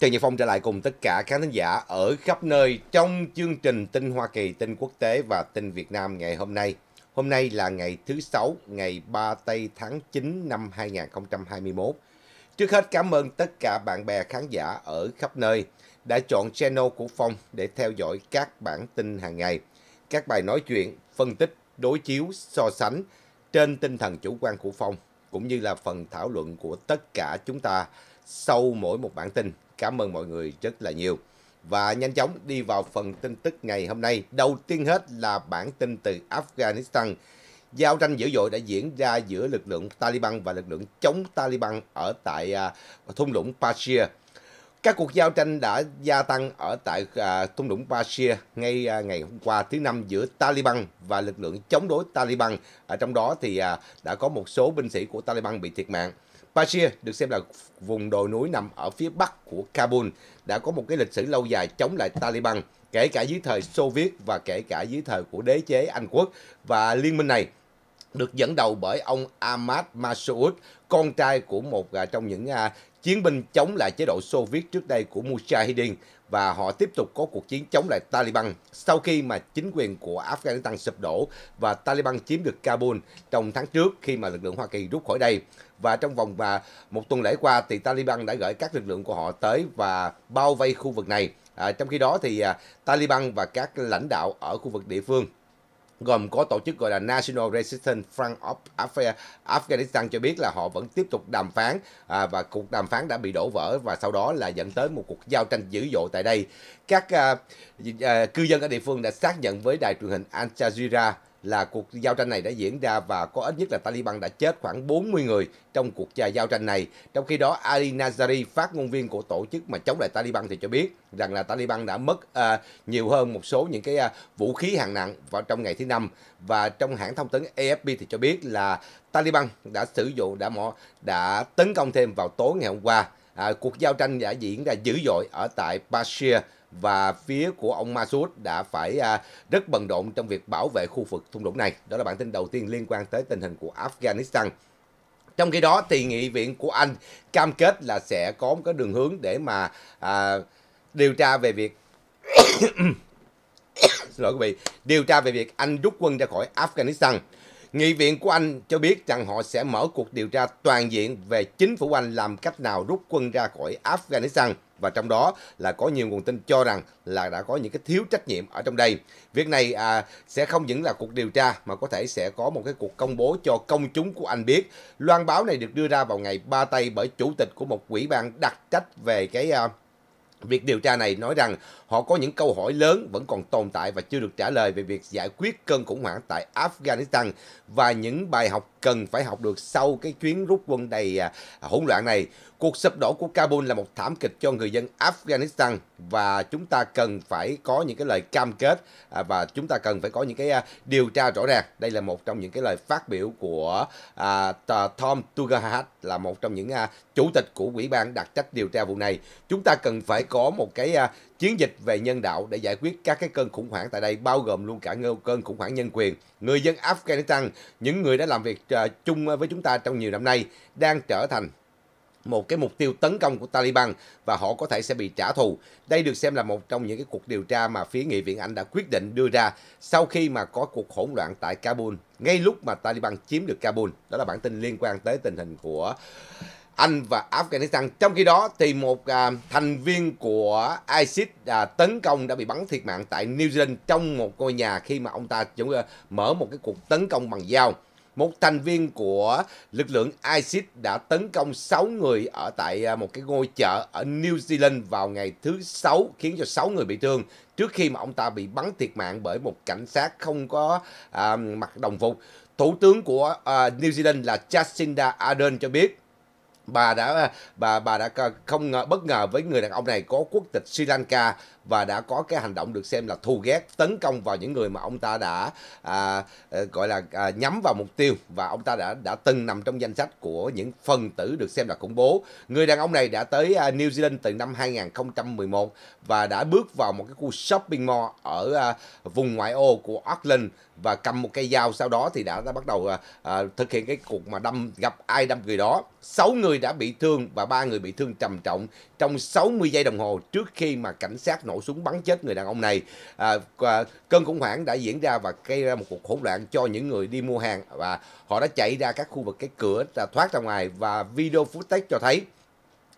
Trần Nhật Phong trở lại cùng tất cả khán thính giả ở khắp nơi trong chương trình tin Hoa Kỳ, tin quốc tế và tin Việt Nam ngày hôm nay. Hôm nay là ngày thứ Sáu, ngày 3 Tây tháng 9 năm 2021. Trước hết cảm ơn tất cả bạn bè khán giả ở khắp nơi đã chọn channel của Phong để theo dõi các bản tin hàng ngày, các bài nói chuyện, phân tích, đối chiếu, so sánh trên tinh thần chủ quan của Phong cũng như là phần thảo luận của tất cả chúng ta sau mỗi một bản tin. Cảm ơn mọi người rất là nhiều. Và nhanh chóng đi vào phần tin tức ngày hôm nay. Đầu tiên hết là bản tin từ Afghanistan. Giao tranh dữ dội đã diễn ra giữa lực lượng Taliban và lực lượng chống Taliban ở tại uh, thung lũng Pashir. Các cuộc giao tranh đã gia tăng ở tại à, thung lũng Pashir ngay à, ngày hôm qua thứ năm giữa Taliban và lực lượng chống đối Taliban. Ở trong đó thì à, đã có một số binh sĩ của Taliban bị thiệt mạng. Pashir được xem là vùng đồi núi nằm ở phía bắc của Kabul, đã có một cái lịch sử lâu dài chống lại Taliban, kể cả dưới thời Xô Viết và kể cả dưới thời của đế chế Anh Quốc. Và liên minh này được dẫn đầu bởi ông Ahmad Massoud, con trai của một à, trong những à, chiến binh chống lại chế độ Xô Viết trước đây của Mujahideen và họ tiếp tục có cuộc chiến chống lại Taliban sau khi mà chính quyền của Afghanistan sụp đổ và Taliban chiếm được Kabul trong tháng trước khi mà lực lượng Hoa Kỳ rút khỏi đây. Và trong vòng và một tuần lễ qua thì Taliban đã gửi các lực lượng của họ tới và bao vây khu vực này. À, trong khi đó thì à, Taliban và các lãnh đạo ở khu vực địa phương gồm có tổ chức gọi là National Resistance Front of Afghanistan cho biết là họ vẫn tiếp tục đàm phán à, và cuộc đàm phán đã bị đổ vỡ và sau đó là dẫn tới một cuộc giao tranh dữ dội tại đây. Các à, à, cư dân ở địa phương đã xác nhận với đài truyền hình Al Jazeera là cuộc giao tranh này đã diễn ra và có ít nhất là Taliban đã chết khoảng 40 người trong cuộc giao tranh này. Trong khi đó, Ali Nazari, phát ngôn viên của tổ chức mà chống lại Taliban thì cho biết rằng là Taliban đã mất uh, nhiều hơn một số những cái uh, vũ khí hạng nặng vào trong ngày thứ năm và trong hãng thông tấn AFP thì cho biết là Taliban đã sử dụng đã mỏ đã tấn công thêm vào tối ngày hôm qua. À, cuộc giao tranh đã diễn ra dữ dội ở tại Bashir và phía của ông Masoud đã phải à, rất bận rộn trong việc bảo vệ khu vực thung lũng này. Đó là bản tin đầu tiên liên quan tới tình hình của Afghanistan. Trong khi đó thì nghị viện của Anh cam kết là sẽ có một cái đường hướng để mà à, điều tra về việc xin lỗi quý vị, điều tra về việc Anh rút quân ra khỏi Afghanistan. Nghị viện của Anh cho biết rằng họ sẽ mở cuộc điều tra toàn diện về chính phủ Anh làm cách nào rút quân ra khỏi Afghanistan và trong đó là có nhiều nguồn tin cho rằng là đã có những cái thiếu trách nhiệm ở trong đây. Việc này à, sẽ không những là cuộc điều tra mà có thể sẽ có một cái cuộc công bố cho công chúng của Anh biết. Loan báo này được đưa ra vào ngày ba tây bởi chủ tịch của một quỹ ban đặc trách về cái à, Việc điều tra này nói rằng Họ có những câu hỏi lớn vẫn còn tồn tại và chưa được trả lời về việc giải quyết cơn khủng hoảng tại Afghanistan và những bài học cần phải học được sau cái chuyến rút quân đầy à, hỗn loạn này. Cuộc sụp đổ của Kabul là một thảm kịch cho người dân Afghanistan và chúng ta cần phải có những cái lời cam kết à, và chúng ta cần phải có những cái à, điều tra rõ ràng. Đây là một trong những cái lời phát biểu của Tom Tugahat là một trong những chủ tịch của ủy ban đặc trách điều tra vụ này. Chúng ta cần phải có một cái chiến dịch về nhân đạo để giải quyết các cái cơn khủng hoảng tại đây bao gồm luôn cả cơn khủng hoảng nhân quyền. Người dân Afghanistan, những người đã làm việc ờ, chung với chúng ta trong nhiều năm nay đang trở thành một cái mục tiêu tấn công của Taliban và họ có thể sẽ bị trả thù. Đây được xem là một trong những cái cuộc điều tra mà phía nghị viện Anh đã quyết định đưa ra sau khi mà có cuộc hỗn loạn tại Kabul, ngay lúc mà Taliban chiếm được Kabul. Đó là bản tin liên quan tới tình hình của anh và Afghanistan. Trong khi đó thì một à, thành viên của ISIS à, tấn công đã bị bắn thiệt mạng tại New Zealand trong một ngôi nhà khi mà ông ta chuẩn mở một cái cuộc tấn công bằng dao. Một thành viên của lực lượng ISIS đã tấn công 6 người ở tại à, một cái ngôi chợ ở New Zealand vào ngày thứ sáu khiến cho 6 người bị thương trước khi mà ông ta bị bắn thiệt mạng bởi một cảnh sát không có à, mặc đồng phục. Thủ tướng của à, New Zealand là Jacinda Ardern cho biết bà đã bà bà đã ờ, không ngờ, bất ngờ với người đàn ông này có quốc tịch Sri Lanka và đã có cái hành động được xem là thù ghét tấn công vào những người mà ông ta đã à, ờ, gọi là à, nhắm vào mục tiêu và ông ta đã đã từng nằm trong danh sách của những phần tử được xem là khủng bố. Người đàn ông này đã tới à, New Zealand từ năm 2011 và đã bước vào một cái khu shopping mall ở à, vùng ngoại ô của Auckland và cầm một cây dao sau đó thì đã, đã bắt đầu à, à, thực hiện cái cuộc mà đâm gặp ai đâm người đó. 6 người đã bị thương và ba người bị thương trầm trọng trong 60 giây đồng hồ trước khi mà cảnh sát nổ nổ súng bắn chết người đàn ông này. À, cơn khủng hoảng đã diễn ra và gây ra một cuộc hỗn loạn cho những người đi mua hàng và họ đã chạy ra các khu vực cái cửa à, thoát ra ngoài và video footage cho thấy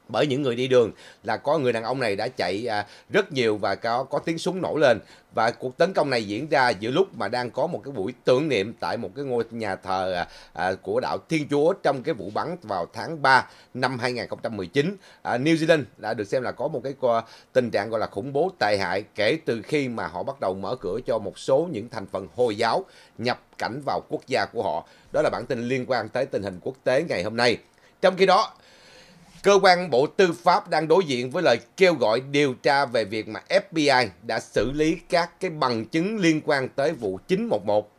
bởi những người đi đường là có người đàn ông này đã chạy à, rất nhiều và có có tiếng súng nổ lên và cuộc tấn công này diễn ra giữa lúc mà đang có một cái buổi tưởng niệm tại một cái ngôi nhà thờ à, à, của đạo Thiên Chúa trong cái vụ bắn vào tháng 3 năm 2019 New Zealand đã được xem là có một cái tình trạng gọi là khủng bố tệ hại kể từ khi mà họ bắt đầu mở cửa cho một số những thành phần Hồi giáo nhập cảnh vào quốc gia của họ đó là bản tin liên quan tới tình hình quốc tế ngày hôm nay trong khi đó Cơ quan Bộ Tư pháp đang đối diện với lời kêu gọi điều tra về việc mà FBI đã xử lý các cái bằng chứng liên quan tới vụ 911.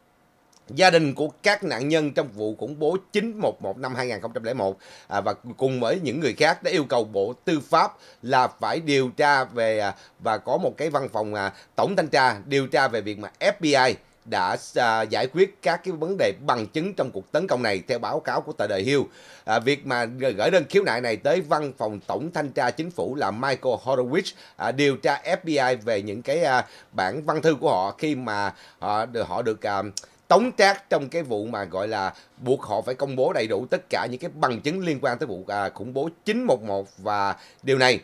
Gia đình của các nạn nhân trong vụ khủng bố 911 năm 2001 à, và cùng với những người khác đã yêu cầu Bộ Tư pháp là phải điều tra về à, và có một cái văn phòng à, tổng thanh tra điều tra về việc mà FBI đã à, giải quyết các cái vấn đề bằng chứng trong cuộc tấn công này theo báo cáo của tờ đời Hill. À, việc mà gửi đơn khiếu nại này tới văn phòng tổng thanh tra chính phủ là Michael Horowitz à, điều tra FBI về những cái à, bản văn thư của họ khi mà họ, à, họ được à, tống trác trong cái vụ mà gọi là buộc họ phải công bố đầy đủ tất cả những cái bằng chứng liên quan tới vụ à, khủng bố 911 và điều này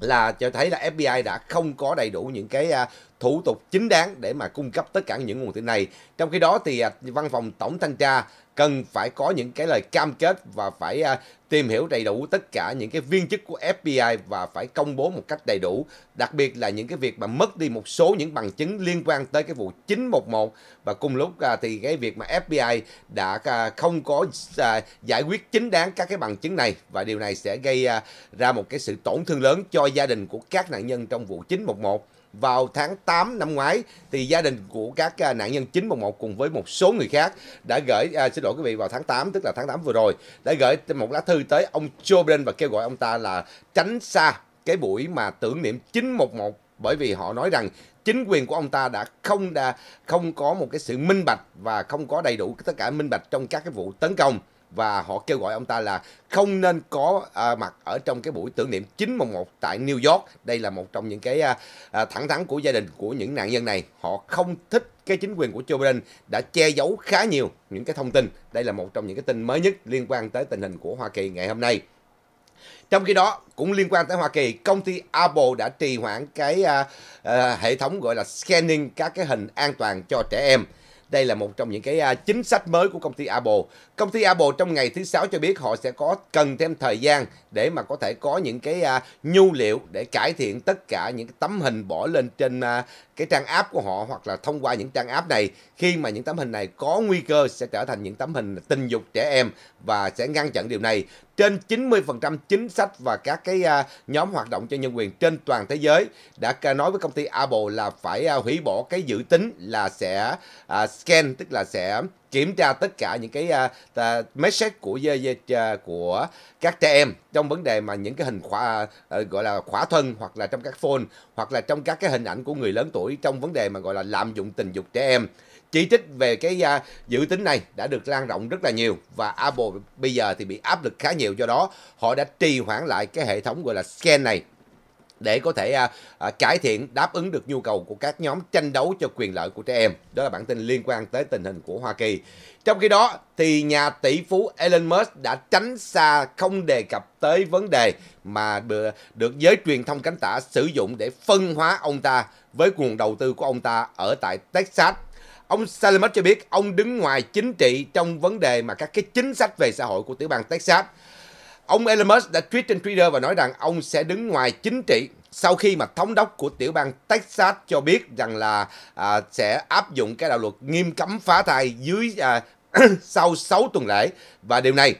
là cho thấy là FBI đã không có đầy đủ những cái à, thủ tục chính đáng để mà cung cấp tất cả những nguồn tin này. Trong khi đó thì à, văn phòng tổng thanh tra cần phải có những cái lời cam kết và phải à, tìm hiểu đầy đủ tất cả những cái viên chức của FBI và phải công bố một cách đầy đủ, đặc biệt là những cái việc mà mất đi một số những bằng chứng liên quan tới cái vụ 911 và cùng lúc à, thì cái việc mà FBI đã à, không có à, giải quyết chính đáng các cái bằng chứng này và điều này sẽ gây à, ra một cái sự tổn thương lớn cho gia đình của các nạn nhân trong vụ 911 vào tháng 8 năm ngoái thì gia đình của các à, nạn nhân 911 cùng với một số người khác đã gửi à, xin lỗi quý vị vào tháng 8 tức là tháng 8 vừa rồi đã gửi một lá thư tới ông Joe Biden và kêu gọi ông ta là tránh xa cái buổi mà tưởng niệm 911 bởi vì họ nói rằng chính quyền của ông ta đã không đã không có một cái sự minh bạch và không có đầy đủ tất cả minh bạch trong các cái vụ tấn công và họ kêu gọi ông ta là không nên có à, mặt ở trong cái buổi tưởng niệm 911 tại New York. Đây là một trong những cái à, à, thẳng thắn của gia đình của những nạn nhân này. Họ không thích cái chính quyền của Joe Biden đã che giấu khá nhiều những cái thông tin. Đây là một trong những cái tin mới nhất liên quan tới tình hình của Hoa Kỳ ngày hôm nay. Trong khi đó, cũng liên quan tới Hoa Kỳ, công ty Apple đã trì hoãn cái à, à, hệ thống gọi là scanning các cái hình an toàn cho trẻ em. Đây là một trong những cái à, chính sách mới của công ty Apple Công ty Apple trong ngày thứ sáu cho biết họ sẽ có cần thêm thời gian để mà có thể có những cái à, nhu liệu để cải thiện tất cả những tấm hình bỏ lên trên à, cái trang app của họ hoặc là thông qua những trang app này khi mà những tấm hình này có nguy cơ sẽ trở thành những tấm hình tình dục trẻ em và sẽ ngăn chặn điều này. Trên 90% chính sách và các cái à, nhóm hoạt động cho nhân quyền trên toàn thế giới đã nói với công ty Apple là phải à, hủy bỏ cái dự tính là sẽ à, scan tức là sẽ kiểm tra tất cả những cái uh, à, message của uh, của các trẻ em trong vấn đề mà những cái hình khỏa uh, gọi là khỏa thân hoặc là trong các phone hoặc là trong các cái hình ảnh của người lớn tuổi trong vấn đề mà gọi là lạm dụng tình dục trẻ em chỉ trích về cái uh, dự tính này đã được lan rộng rất là nhiều và Apple bây giờ thì bị áp lực khá nhiều do đó họ đã trì hoãn lại cái hệ thống gọi là scan này để có thể à, à, cải thiện đáp ứng được nhu cầu của các nhóm tranh đấu cho quyền lợi của trẻ em. Đó là bản tin liên quan tới tình hình của Hoa Kỳ. Trong khi đó thì nhà tỷ phú Elon Musk đã tránh xa không đề cập tới vấn đề mà được, được giới truyền thông cánh tả sử dụng để phân hóa ông ta với nguồn đầu tư của ông ta ở tại Texas Ông Salamat cho biết ông đứng ngoài chính trị trong vấn đề mà các cái chính sách về xã hội của tiểu bang Texas Ông Elon Musk đã tweet trên Twitter và nói rằng ông sẽ đứng ngoài chính trị sau khi mà thống đốc của tiểu bang Texas cho biết rằng là à, sẽ áp dụng cái đạo luật nghiêm cấm phá thai dưới à, sau 6 tuần lễ và điều này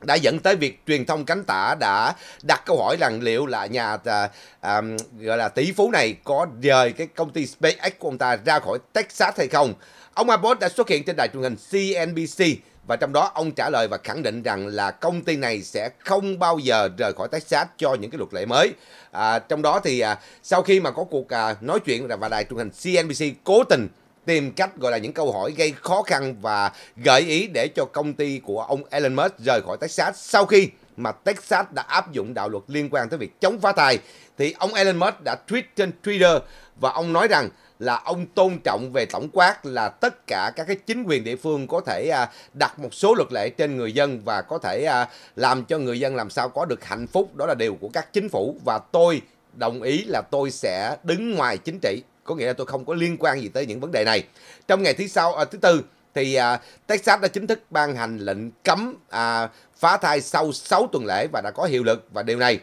đã dẫn tới việc truyền thông cánh tả đã đặt câu hỏi rằng liệu là nhà à, à, gọi là tỷ phú này có rời cái công ty SpaceX của ông ta ra khỏi Texas hay không. Ông Abbott đã xuất hiện trên đài truyền hình CNBC và trong đó ông trả lời và khẳng định rằng là công ty này sẽ không bao giờ rời khỏi Texas cho những cái luật lệ mới. À, trong đó thì à, sau khi mà có cuộc à, nói chuyện và đài truyền hình CNBC cố tình tìm cách gọi là những câu hỏi gây khó khăn và gợi ý để cho công ty của ông Elon Musk rời khỏi Texas sau khi mà Texas đã áp dụng đạo luật liên quan tới việc chống phá tài thì ông Elon Musk đã tweet trên Twitter và ông nói rằng là ông tôn trọng về tổng quát là tất cả các cái chính quyền địa phương có thể à, đặt một số luật lệ trên người dân và có thể à, làm cho người dân làm sao có được hạnh phúc đó là điều của các chính phủ và tôi đồng ý là tôi sẽ đứng ngoài chính trị có nghĩa là tôi không có liên quan gì tới những vấn đề này trong ngày thứ sau à, thứ tư thì à, Texas đã chính thức ban hành lệnh cấm à, phá thai sau 6 tuần lễ và đã có hiệu lực và điều này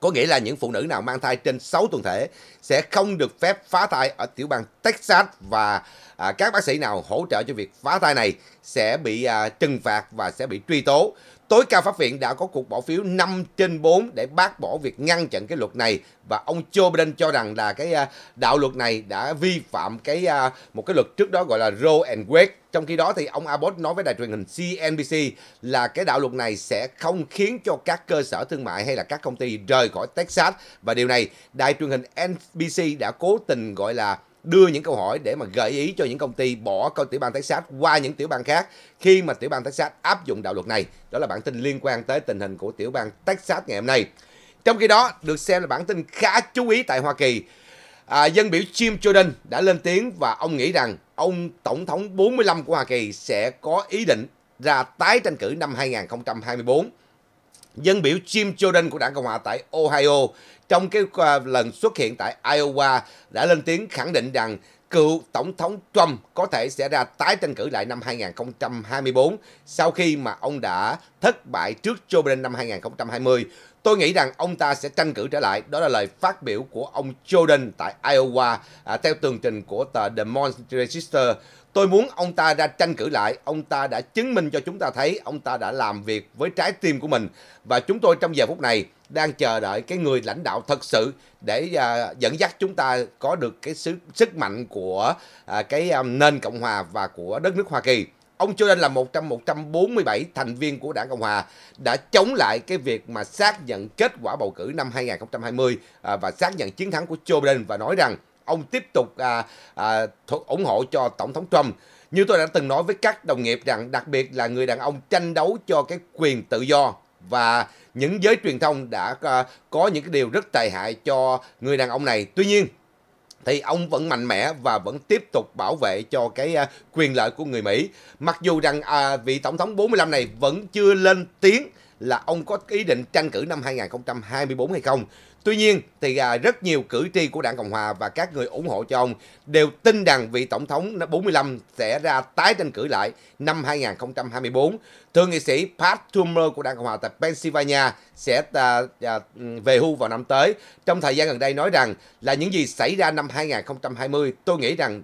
có nghĩa là những phụ nữ nào mang thai trên 6 tuần thể sẽ không được phép phá thai ở tiểu bang Texas và à, các bác sĩ nào hỗ trợ cho việc phá thai này sẽ bị à, trừng phạt và sẽ bị truy tố. Tối cao pháp viện đã có cuộc bỏ phiếu 5 trên 4 để bác bỏ việc ngăn chặn cái luật này và ông Joe Biden cho rằng là cái à, đạo luật này đã vi phạm cái à, một cái luật trước đó gọi là Roe and Wade. Trong khi đó thì ông Abbott nói với đài truyền hình CNBC là cái đạo luật này sẽ không khiến cho các cơ sở thương mại hay là các công ty rời khỏi Texas và điều này đài truyền hình NBC đã cố tình gọi là đưa những câu hỏi để mà gợi ý cho những công ty bỏ câu tiểu bang Texas qua những tiểu bang khác khi mà tiểu bang Texas áp dụng đạo luật này. Đó là bản tin liên quan tới tình hình của tiểu bang Texas ngày hôm nay. Trong khi đó, được xem là bản tin khá chú ý tại Hoa Kỳ. À, dân biểu Jim Jordan đã lên tiếng và ông nghĩ rằng ông Tổng thống 45 của Hoa Kỳ sẽ có ý định ra tái tranh cử năm 2024. Dân biểu Jim Jordan của đảng Cộng hòa tại Ohio trong cái lần xuất hiện tại Iowa đã lên tiếng khẳng định rằng cựu Tổng thống Trump có thể sẽ ra tái tranh cử lại năm 2024 sau khi mà ông đã thất bại trước Joe Biden năm 2020. Tôi nghĩ rằng ông ta sẽ tranh cử trở lại. Đó là lời phát biểu của ông Jordan tại Iowa à, theo tường trình của tờ The Mons Register. Tôi muốn ông ta ra tranh cử lại. Ông ta đã chứng minh cho chúng ta thấy ông ta đã làm việc với trái tim của mình. Và chúng tôi trong giờ phút này đang chờ đợi cái người lãnh đạo thật sự để à, dẫn dắt chúng ta có được cái sức, sức mạnh của à, cái à, nền Cộng Hòa và của đất nước Hoa Kỳ ông Jordan là một trong 147 thành viên của đảng Cộng Hòa đã chống lại cái việc mà xác nhận kết quả bầu cử năm 2020 à, và xác nhận chiến thắng của Joe Biden và nói rằng ông tiếp tục à, à, ủng hộ cho Tổng thống Trump. Như tôi đã từng nói với các đồng nghiệp rằng đặc biệt là người đàn ông tranh đấu cho cái quyền tự do và những giới truyền thông đã à, có những cái điều rất tệ hại cho người đàn ông này. Tuy nhiên thì ông vẫn mạnh mẽ và vẫn tiếp tục bảo vệ cho cái à, quyền lợi của người Mỹ. Mặc dù rằng à, vị tổng thống 45 này vẫn chưa lên tiếng là ông có ý định tranh cử năm 2024 hay không. Tuy nhiên thì à, rất nhiều cử tri của đảng Cộng Hòa và các người ủng hộ cho ông đều tin rằng vị tổng thống 45 sẽ ra tái tranh cử lại năm 2024. Thượng nghị sĩ Pat Toomer của đảng Cộng Hòa tại Pennsylvania sẽ à, à, về hưu vào năm tới. Trong thời gian gần đây nói rằng là những gì xảy ra năm 2020 tôi nghĩ rằng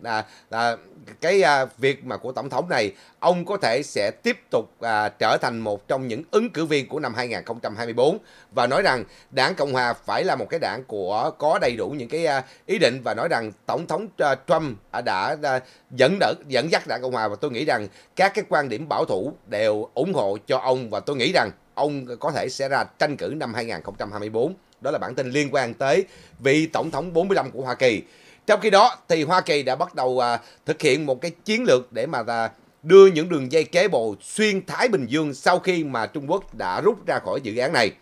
à, cái à, việc mà của tổng thống này ông có thể sẽ tiếp tục à, trở thành một trong những ứng cử viên của năm 2024 và nói rằng đảng Cộng hòa phải là một cái đảng của có đầy đủ những cái à, ý định và nói rằng tổng thống à, Trump à, đã à, dẫn đỡ dẫn dắt đảng Cộng hòa và tôi nghĩ rằng các cái quan điểm bảo thủ đều ủng hộ cho ông và tôi nghĩ rằng ông có thể sẽ ra tranh cử năm 2024 đó là bản tin liên quan tới vị tổng thống 45 của Hoa Kỳ trong khi đó thì Hoa Kỳ đã bắt đầu à, thực hiện một cái chiến lược để mà à, đưa những đường dây kế bộ xuyên Thái Bình Dương sau khi mà Trung Quốc đã rút ra khỏi dự án này.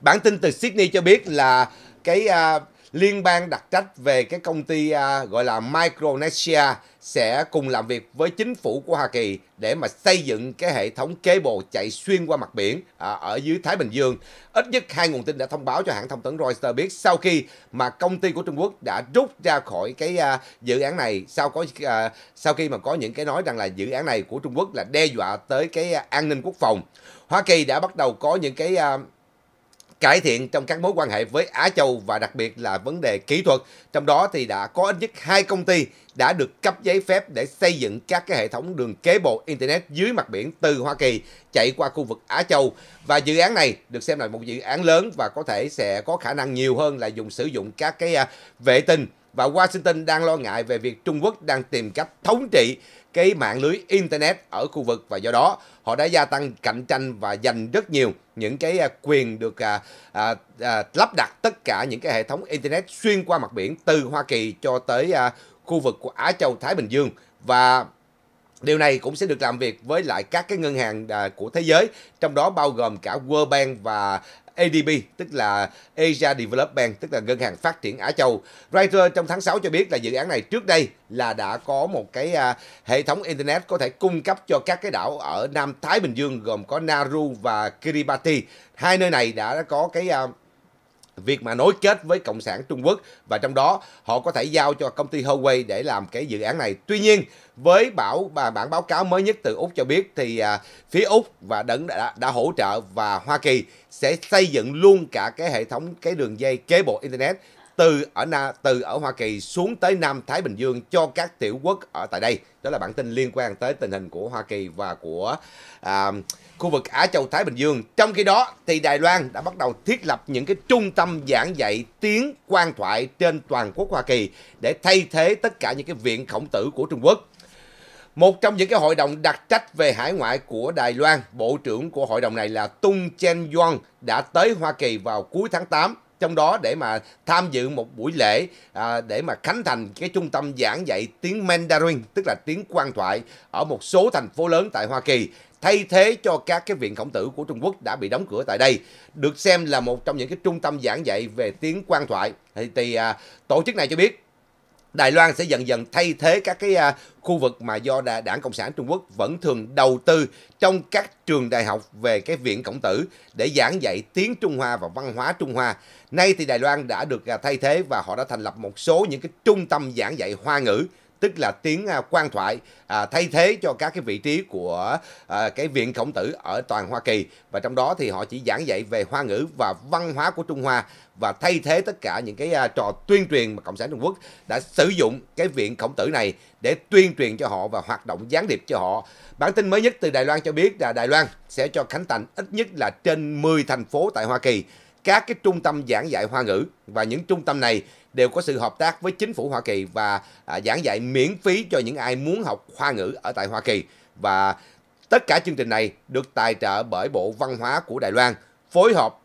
Bản tin từ Sydney cho biết là cái à, liên bang đặc trách về cái công ty à, gọi là Micronesia sẽ cùng làm việc với chính phủ của Hoa Kỳ để mà xây dựng cái hệ thống kế bồ chạy xuyên qua mặt biển à, ở dưới Thái Bình Dương. Ít nhất hai nguồn tin đã thông báo cho hãng thông tấn Reuters biết sau khi mà công ty của Trung Quốc đã rút ra khỏi cái à, dự án này sau có à, sau khi mà có những cái nói rằng là dự án này của Trung Quốc là đe dọa tới cái an ninh quốc phòng. Hoa Kỳ đã bắt đầu có những cái cải thiện trong các mối quan hệ với Á Châu và đặc biệt là vấn đề kỹ thuật. Trong đó thì đã có ít nhất hai công ty đã được cấp giấy phép để xây dựng các cái hệ thống đường kế bộ Internet dưới mặt biển từ Hoa Kỳ chạy qua khu vực Á Châu. Và dự án này được xem là một dự án lớn và có thể sẽ có khả năng nhiều hơn là dùng sử dụng các cái à, vệ tinh và Washington đang lo ngại về việc Trung Quốc đang tìm cách thống trị cái mạng lưới Internet ở khu vực và do đó họ đã gia tăng cạnh tranh và giành rất nhiều những cái à, quyền được à, à, à, lắp đặt tất cả những cái hệ thống Internet xuyên qua mặt biển từ Hoa Kỳ cho tới à, khu vực của Á Châu Thái Bình Dương và Điều này cũng sẽ được làm việc với lại các cái ngân hàng à, của thế giới, trong đó bao gồm cả World Bank và ADB, tức là Asia Development, tức là Ngân hàng Phát triển Á Châu. Reuters trong tháng 6 cho biết là dự án này trước đây là đã có một cái à, hệ thống Internet có thể cung cấp cho các cái đảo ở Nam Thái Bình Dương gồm có Nauru và Kiribati. Hai nơi này đã có cái à, việc mà nối kết với Cộng sản Trung Quốc và trong đó họ có thể giao cho công ty Huawei để làm cái dự án này. Tuy nhiên, với bảo bản báo cáo mới nhất từ Úc cho biết thì à, phía Úc và Đấng đã, đã, đã hỗ trợ và Hoa Kỳ sẽ xây dựng luôn cả cái hệ thống cái đường dây kế bộ internet từ ở Na, từ ở Hoa Kỳ xuống tới Nam Thái Bình Dương cho các tiểu quốc ở tại đây. Đó là bản tin liên quan tới tình hình của Hoa Kỳ và của à, khu vực Á Châu Thái Bình Dương. Trong khi đó thì Đài Loan đã bắt đầu thiết lập những cái trung tâm giảng dạy tiếng quan thoại trên toàn quốc Hoa Kỳ để thay thế tất cả những cái viện khổng tử của Trung Quốc. Một trong những cái hội đồng đặc trách về hải ngoại của Đài Loan, bộ trưởng của hội đồng này là Tung Chen Yuan đã tới Hoa Kỳ vào cuối tháng 8 trong đó để mà tham dự một buổi lễ à, để mà khánh thành cái trung tâm giảng dạy tiếng Mandarin tức là tiếng quan thoại ở một số thành phố lớn tại Hoa Kỳ thay thế cho các cái viện khổng tử của Trung Quốc đã bị đóng cửa tại đây, được xem là một trong những cái trung tâm giảng dạy về tiếng quan thoại. Thì, thì à, tổ chức này cho biết Đài Loan sẽ dần dần thay thế các cái à, khu vực mà do Đảng Cộng sản Trung Quốc vẫn thường đầu tư trong các trường đại học về cái viện cổng Tử để giảng dạy tiếng Trung Hoa và văn hóa Trung Hoa. Nay thì Đài Loan đã được à, thay thế và họ đã thành lập một số những cái trung tâm giảng dạy Hoa ngữ tức là tiếng à, quan thoại à, thay thế cho các cái vị trí của à, cái viện khổng tử ở toàn Hoa Kỳ và trong đó thì họ chỉ giảng dạy về hoa ngữ và văn hóa của Trung Hoa và thay thế tất cả những cái à, trò tuyên truyền mà Cộng sản Trung Quốc đã sử dụng cái viện khổng tử này để tuyên truyền cho họ và hoạt động gián điệp cho họ. Bản tin mới nhất từ Đài Loan cho biết là Đài Loan sẽ cho khánh thành ít nhất là trên 10 thành phố tại Hoa Kỳ các cái trung tâm giảng dạy hoa ngữ và những trung tâm này đều có sự hợp tác với chính phủ Hoa Kỳ và à, giảng dạy miễn phí cho những ai muốn học hoa ngữ ở tại Hoa Kỳ và tất cả chương trình này được tài trợ bởi Bộ Văn hóa của Đài Loan phối hợp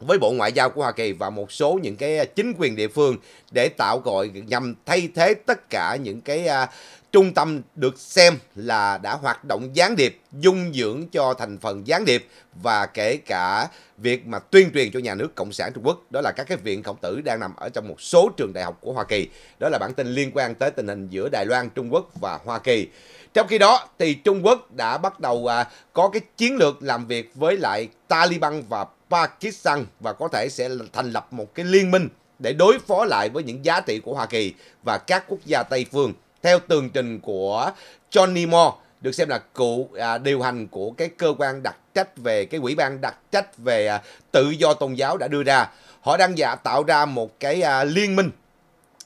với Bộ Ngoại giao của Hoa Kỳ và một số những cái à, chính quyền địa phương để tạo gọi nhằm thay thế tất cả những cái uh, trung tâm được xem là đã hoạt động gián điệp, dung dưỡng cho thành phần gián điệp và kể cả việc mà tuyên truyền cho nhà nước Cộng sản Trung Quốc. Đó là các cái viện khổng tử đang nằm ở trong một số trường đại học của Hoa Kỳ. Đó là bản tin liên quan tới tình hình giữa Đài Loan, Trung Quốc và Hoa Kỳ. Trong khi đó thì Trung Quốc đã bắt đầu à, có cái chiến lược làm việc với lại Taliban và Pakistan và có thể sẽ thành lập một cái liên minh để đối phó lại với những giá trị của Hoa Kỳ và các quốc gia Tây phương. Theo tường trình của Johnny Moore, được xem là cựu à, điều hành của cái cơ quan đặc trách về cái quỹ ban đặc trách về à, tự do tôn giáo đã đưa ra, họ đang dạ tạo ra một cái à, liên minh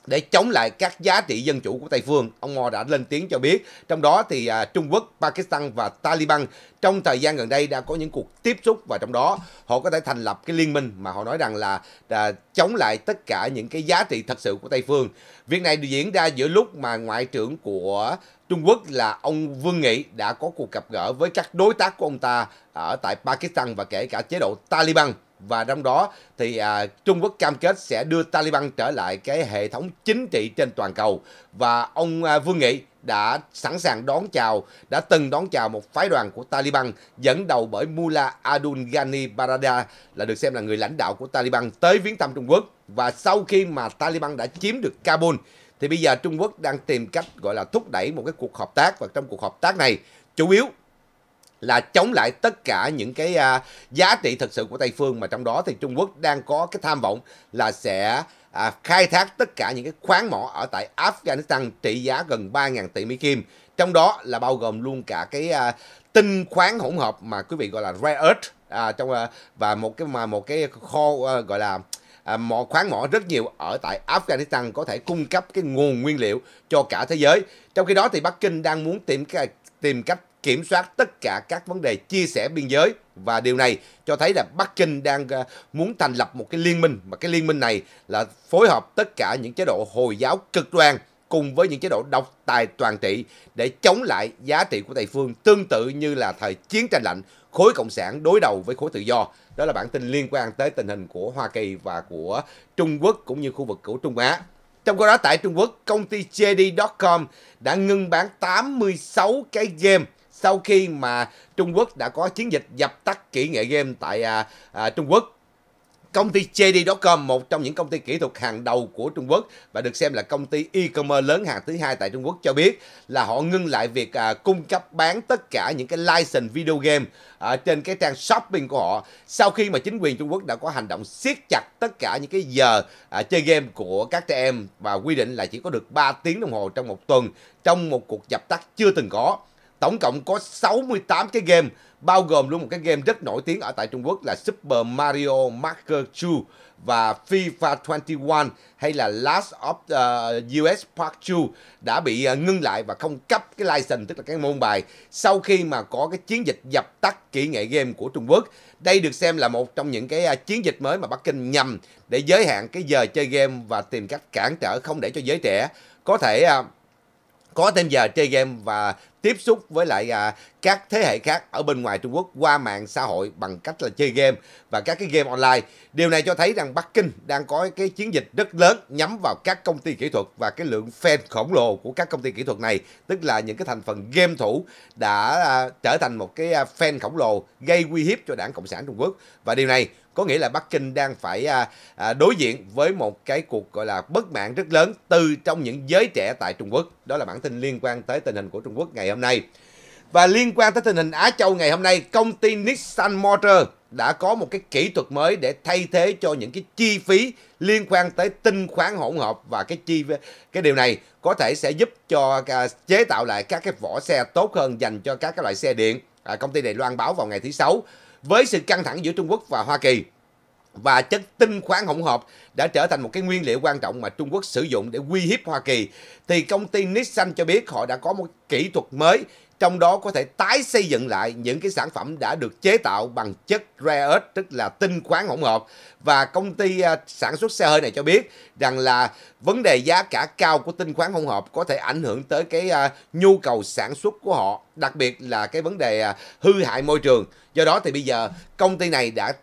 để chống lại các giá trị dân chủ của Tây phương. Ông Ngo đã lên tiếng cho biết, trong đó thì à, Trung Quốc, Pakistan và Taliban trong thời gian gần đây đã có những cuộc tiếp xúc và trong đó họ có thể thành lập cái liên minh mà họ nói rằng là à, chống lại tất cả những cái giá trị thật sự của Tây phương. Việc này diễn ra giữa lúc mà ngoại trưởng của Trung Quốc là ông Vương Nghị đã có cuộc gặp gỡ với các đối tác của ông ta ở tại Pakistan và kể cả chế độ Taliban và trong đó thì à, Trung Quốc cam kết sẽ đưa Taliban trở lại cái hệ thống chính trị trên toàn cầu và ông à, Vương Nghị đã sẵn sàng đón chào, đã từng đón chào một phái đoàn của Taliban dẫn đầu bởi Mullah Abdul Ghani Barada là được xem là người lãnh đạo của Taliban tới viếng thăm Trung Quốc và sau khi mà Taliban đã chiếm được Kabul thì bây giờ Trung Quốc đang tìm cách gọi là thúc đẩy một cái cuộc hợp tác và trong cuộc hợp tác này chủ yếu là chống lại tất cả những cái à, giá trị thực sự của Tây phương mà trong đó thì Trung Quốc đang có cái tham vọng là sẽ à, khai thác tất cả những cái khoáng mỏ ở tại Afghanistan trị giá gần 3.000 tỷ Mỹ Kim. Trong đó là bao gồm luôn cả cái à, tinh khoáng hỗn hợp mà quý vị gọi là rare earth à, trong à, và một cái mà một cái kho à, gọi là à, mỏ khoáng mỏ rất nhiều ở tại Afghanistan có thể cung cấp cái nguồn nguyên liệu cho cả thế giới. Trong khi đó thì Bắc Kinh đang muốn tìm cái tìm cách kiểm soát tất cả các vấn đề chia sẻ biên giới và điều này cho thấy là Bắc Kinh đang ờ, muốn thành lập một cái liên minh mà cái liên minh này là phối hợp tất cả những chế độ Hồi giáo cực đoan cùng với những chế độ độc tài toàn trị để chống lại giá trị của Tây phương tương tự như là thời chiến tranh lạnh khối cộng sản đối đầu với khối tự do. Đó là bản tin liên quan tới tình hình của Hoa Kỳ và của Trung Quốc cũng như khu vực của Trung Á. Trong khi đó tại Trung Quốc, công ty JD.com đã ngưng bán 86 cái game sau khi mà Trung Quốc đã có chiến dịch dập tắt kỹ nghệ game tại à, à, Trung Quốc công ty JD.com, một trong những công ty kỹ thuật hàng đầu của Trung Quốc và được xem là công ty e-commerce lớn hàng thứ hai tại Trung Quốc cho biết là họ ngưng lại việc à, cung cấp bán tất cả những cái license video game à, trên cái trang shopping của họ sau khi mà chính quyền Trung Quốc đã có hành động siết chặt tất cả những cái giờ à, chơi game của các trẻ em và quy định là chỉ có được 3 tiếng đồng hồ trong một tuần trong một cuộc dập tắt chưa từng có. Tổng cộng có 68 cái game, bao gồm luôn một cái game rất nổi tiếng ở tại Trung Quốc là Super Mario Maker 2 và FIFA 21 hay là Last of uh, US part 2 đã bị à, ngưng lại và không cấp cái license tức là cái môn bài sau khi mà có cái chiến dịch dập tắt kỹ nghệ game của Trung Quốc. Đây được xem là một trong những cái à, chiến dịch mới mà Bắc Kinh nhằm để giới hạn cái giờ chơi game và tìm cách cản trở không để cho giới trẻ có thể à, có thêm giờ chơi game và tiếp xúc với lại à, các thế hệ khác ở bên ngoài Trung Quốc qua mạng xã hội bằng cách là chơi game và các cái game online. Điều này cho thấy rằng Bắc Kinh đang có cái chiến dịch rất lớn nhắm vào các công ty kỹ thuật và cái lượng fan khổng lồ của các công ty kỹ thuật này, tức là những cái thành phần game thủ đã à, trở thành một cái à, fan khổng lồ gây uy hiếp cho đảng Cộng sản Trung Quốc. Và điều này có nghĩa là Bắc Kinh đang phải à, à, đối diện với một cái cuộc gọi là bất mãn rất lớn từ trong những giới trẻ tại Trung Quốc. Đó là bản tin liên quan tới tình hình của Trung Quốc ngày hôm nay. Và liên quan tới tình hình Á Châu ngày hôm nay, công ty Nissan Motor đã có một cái kỹ thuật mới để thay thế cho những cái chi phí liên quan tới tinh khoáng hỗn hợp và cái chi cái điều này có thể sẽ giúp cho à, chế tạo lại các cái vỏ xe tốt hơn dành cho các cái loại xe điện. À, công ty này loan báo vào ngày thứ sáu với sự căng thẳng giữa Trung Quốc và Hoa Kỳ và chất tinh khoáng hỗn hợp đã trở thành một cái nguyên liệu quan trọng mà Trung Quốc sử dụng để uy hiếp Hoa Kỳ thì công ty Nissan cho biết họ đã có một kỹ thuật mới trong đó có thể tái xây dựng lại những cái sản phẩm đã được chế tạo bằng chất rare earth tức là tinh khoáng hỗn hợp và công ty à, sản xuất xe hơi này cho biết rằng là vấn đề giá cả cao của tinh khoáng hỗn hợp có thể ảnh hưởng tới cái à, nhu cầu sản xuất của họ đặc biệt là cái vấn đề à, hư hại môi trường do đó thì bây giờ công ty này đã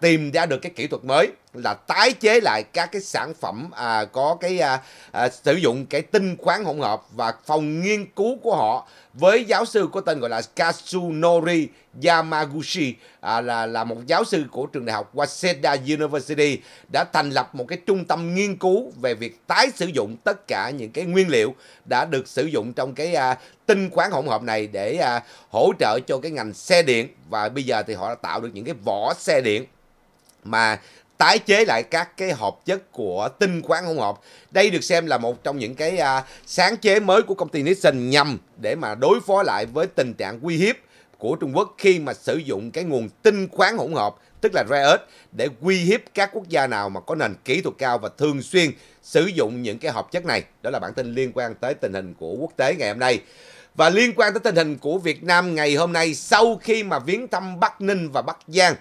tìm ra được cái kỹ thuật mới là tái chế lại các cái sản phẩm à, có cái à, à, sử dụng cái tinh khoáng hỗn hợp và phòng nghiên cứu của họ với giáo sư có tên gọi là Katsunori Yamaguchi à, là là một giáo sư của trường đại học Waseda University đã thành lập một cái trung tâm nghiên cứu về việc tái sử dụng tất cả những cái nguyên liệu đã được sử dụng trong cái à, tinh khoáng hỗn hợp này để à, hỗ trợ cho cái ngành xe điện và bây giờ thì họ đã tạo được những cái vỏ xe điện mà tái chế lại các cái hợp chất của tinh quán hỗn hợp. Đây được xem là một trong những cái à, sáng chế mới của công ty nissan nhằm để mà đối phó lại với tình trạng uy hiếp của Trung Quốc khi mà sử dụng cái nguồn tinh khoáng hỗn hợp tức là rare earth để uy hiếp các quốc gia nào mà có nền kỹ thuật cao và thường xuyên sử dụng những cái hợp chất này. Đó là bản tin liên quan tới tình hình của quốc tế ngày hôm nay. Và liên quan tới tình hình của Việt Nam ngày hôm nay sau khi mà viếng thăm Bắc Ninh và Bắc Giang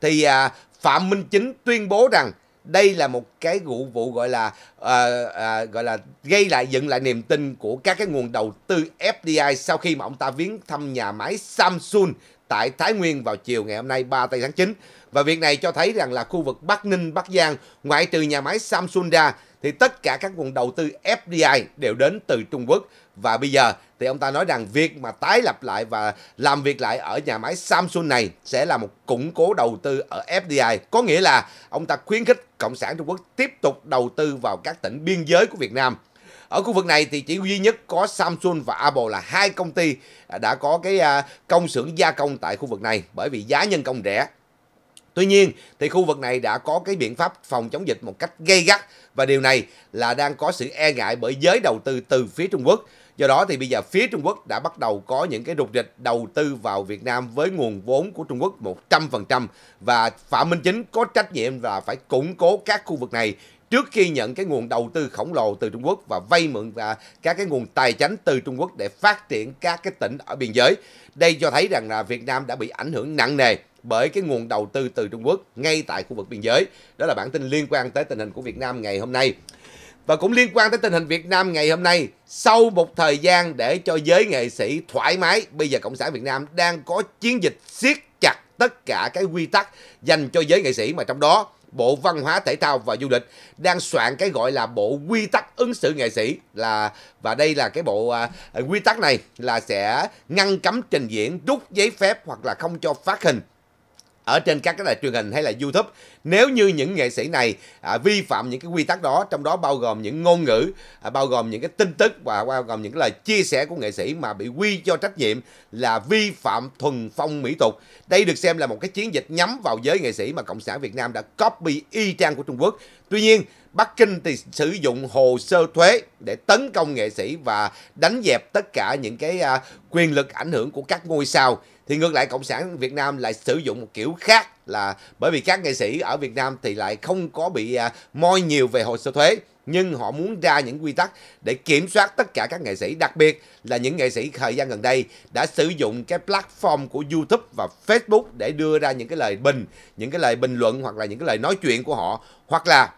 thì à, Phạm Minh Chính tuyên bố rằng đây là một cái vụ vụ gọi là à, à, gọi là gây lại dựng lại niềm tin của các cái nguồn đầu tư FDI sau khi mà ông ta viếng thăm nhà máy Samsung tại Thái Nguyên vào chiều ngày hôm nay 3 tây tháng 9. Và việc này cho thấy rằng là khu vực Bắc Ninh, Bắc Giang, ngoại trừ nhà máy Samsung ra thì tất cả các nguồn đầu tư FDI đều đến từ Trung Quốc và bây giờ thì ông ta nói rằng việc mà tái lập lại và làm việc lại ở nhà máy Samsung này sẽ là một củng cố đầu tư ở FDI. Có nghĩa là ông ta khuyến khích Cộng sản Trung Quốc tiếp tục đầu tư vào các tỉnh biên giới của Việt Nam. Ở khu vực này thì chỉ duy nhất có Samsung và Apple là hai công ty đã có cái à, công xưởng gia công tại khu vực này bởi vì giá nhân công rẻ. Tuy nhiên thì khu vực này đã có cái biện pháp phòng chống dịch một cách gây gắt và điều này là đang có sự e ngại bởi giới đầu tư từ phía Trung Quốc. Do đó thì bây giờ phía Trung Quốc đã bắt đầu có những cái rục rịch đầu tư vào Việt Nam với nguồn vốn của Trung Quốc 100% và Phạm Minh Chính có trách nhiệm và phải củng cố các khu vực này trước khi nhận cái nguồn đầu tư khổng lồ từ Trung Quốc và vay mượn và các cái nguồn tài chính từ Trung Quốc để phát triển các cái tỉnh ở biên giới. Đây cho thấy rằng là Việt Nam đã bị ảnh hưởng nặng nề bởi cái nguồn đầu tư từ Trung Quốc ngay tại khu vực biên giới. Đó là bản tin liên quan tới tình hình của Việt Nam ngày hôm nay. Và cũng liên quan tới tình hình Việt Nam ngày hôm nay, sau một thời gian để cho giới nghệ sĩ thoải mái, bây giờ Cộng sản Việt Nam đang có chiến dịch siết chặt tất cả cái quy tắc dành cho giới nghệ sĩ mà trong đó Bộ Văn hóa Thể thao và Du lịch đang soạn cái gọi là bộ quy tắc ứng xử nghệ sĩ là và đây là cái bộ à, quy tắc này là sẽ ngăn cấm trình diễn, rút giấy phép hoặc là không cho phát hình ở trên các cái đài truyền hình hay là YouTube nếu như những nghệ sĩ này à, vi phạm những cái quy tắc đó trong đó bao gồm những ngôn ngữ à, bao gồm những cái tin tức và bao gồm những lời chia sẻ của nghệ sĩ mà bị quy cho trách nhiệm là vi phạm thuần phong mỹ tục đây được xem là một cái chiến dịch nhắm vào giới nghệ sĩ mà cộng sản Việt Nam đã copy y trang của Trung Quốc tuy nhiên Bắc Kinh thì sử dụng hồ sơ thuế để tấn công nghệ sĩ và đánh dẹp tất cả những cái à, quyền lực ảnh hưởng của các ngôi sao thì ngược lại cộng sản Việt Nam lại sử dụng một kiểu khác là bởi vì các nghệ sĩ ở Việt Nam thì lại không có bị à, moi nhiều về hồ sơ thuế nhưng họ muốn ra những quy tắc để kiểm soát tất cả các nghệ sĩ đặc biệt là những nghệ sĩ thời gian gần đây đã sử dụng cái platform của YouTube và Facebook để đưa ra những cái lời bình những cái lời bình luận hoặc là những cái lời nói chuyện của họ hoặc là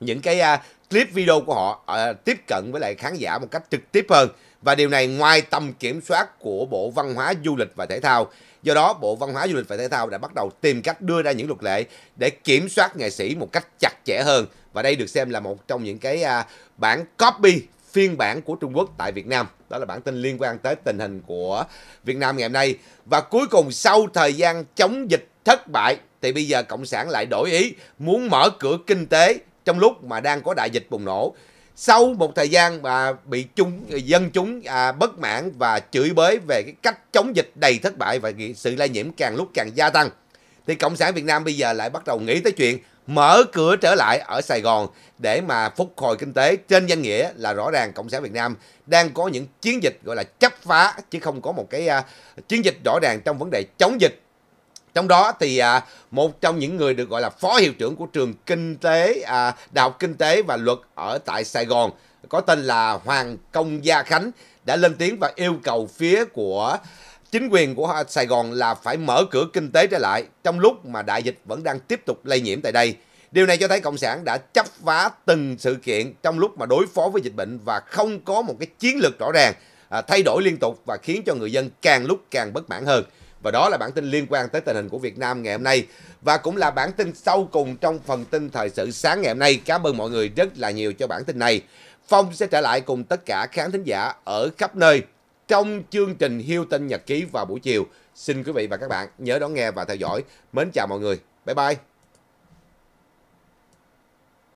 những cái à, clip video của họ à, tiếp cận với lại khán giả một cách trực tiếp hơn và điều này ngoài tầm kiểm soát của Bộ Văn hóa Du lịch và Thể thao. Do đó, Bộ Văn hóa Du lịch và Thể thao đã bắt đầu tìm cách đưa ra những luật lệ để kiểm soát nghệ sĩ một cách chặt chẽ hơn. Và đây được xem là một trong những cái à, bản copy phiên bản của Trung Quốc tại Việt Nam. Đó là bản tin liên quan tới tình hình của Việt Nam ngày hôm nay. Và cuối cùng sau thời gian chống dịch thất bại thì bây giờ Cộng sản lại đổi ý muốn mở cửa kinh tế trong lúc mà đang có đại dịch bùng nổ sau một thời gian mà bị chúng dân chúng à, bất mãn và chửi bới về cái cách chống dịch đầy thất bại và sự lây nhiễm càng lúc càng gia tăng thì cộng sản Việt Nam bây giờ lại bắt đầu nghĩ tới chuyện mở cửa trở lại ở Sài Gòn để mà phục hồi kinh tế trên danh nghĩa là rõ ràng cộng sản Việt Nam đang có những chiến dịch gọi là chấp phá chứ không có một cái uh, chiến dịch rõ ràng trong vấn đề chống dịch trong đó thì à, một trong những người được gọi là phó hiệu trưởng của trường kinh tế à, Đại Kinh tế và Luật ở tại Sài Gòn có tên là Hoàng Công Gia Khánh đã lên tiếng và yêu cầu phía của chính quyền của Sài Gòn là phải mở cửa kinh tế trở lại trong lúc mà đại dịch vẫn đang tiếp tục lây nhiễm tại đây. Điều này cho thấy Cộng sản đã chấp phá từng sự kiện trong lúc mà đối phó với dịch bệnh và không có một cái chiến lược rõ ràng, à, thay đổi liên tục và khiến cho người dân càng lúc càng bất mãn hơn. Và đó là bản tin liên quan tới tình hình của Việt Nam ngày hôm nay và cũng là bản tin sau cùng trong phần tin thời sự sáng ngày hôm nay. Cảm ơn mọi người rất là nhiều cho bản tin này. Phong sẽ trở lại cùng tất cả khán thính giả ở khắp nơi trong chương trình Hiêu Tin Nhật Ký vào buổi chiều. Xin quý vị và các bạn nhớ đón nghe và theo dõi. Mến chào mọi người. Bye bye.